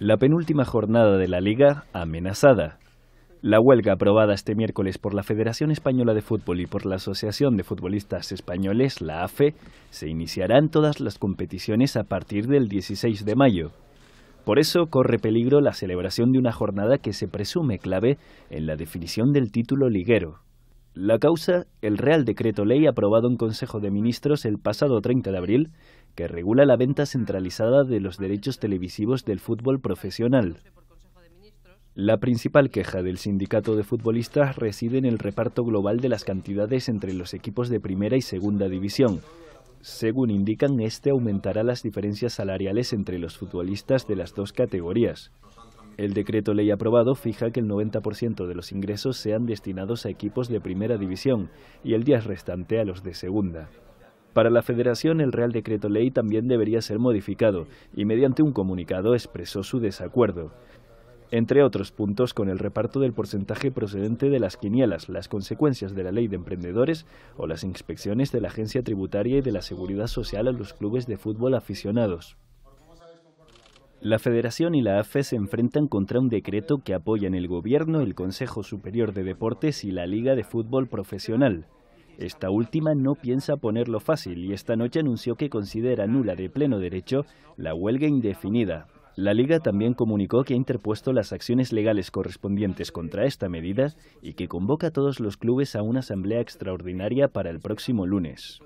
la penúltima jornada de la liga amenazada. La huelga aprobada este miércoles por la Federación Española de Fútbol y por la Asociación de Futbolistas Españoles, la AFE, se iniciarán todas las competiciones a partir del 16 de mayo. Por eso corre peligro la celebración de una jornada que se presume clave en la definición del título liguero. La causa, el Real Decreto Ley aprobado en Consejo de Ministros el pasado 30 de abril, que regula la venta centralizada de los derechos televisivos del fútbol profesional. La principal queja del sindicato de futbolistas reside en el reparto global de las cantidades entre los equipos de primera y segunda división. Según indican, este aumentará las diferencias salariales entre los futbolistas de las dos categorías. El decreto ley aprobado fija que el 90% de los ingresos sean destinados a equipos de primera división y el día restante a los de segunda. Para la Federación, el Real Decreto Ley también debería ser modificado y mediante un comunicado expresó su desacuerdo. Entre otros puntos, con el reparto del porcentaje procedente de las quinielas, las consecuencias de la ley de emprendedores o las inspecciones de la Agencia Tributaria y de la Seguridad Social a los clubes de fútbol aficionados. La Federación y la AFE se enfrentan contra un decreto que apoyan el Gobierno, el Consejo Superior de Deportes y la Liga de Fútbol Profesional. Esta última no piensa ponerlo fácil y esta noche anunció que considera nula de pleno derecho la huelga indefinida. La Liga también comunicó que ha interpuesto las acciones legales correspondientes contra esta medida y que convoca a todos los clubes a una asamblea extraordinaria para el próximo lunes.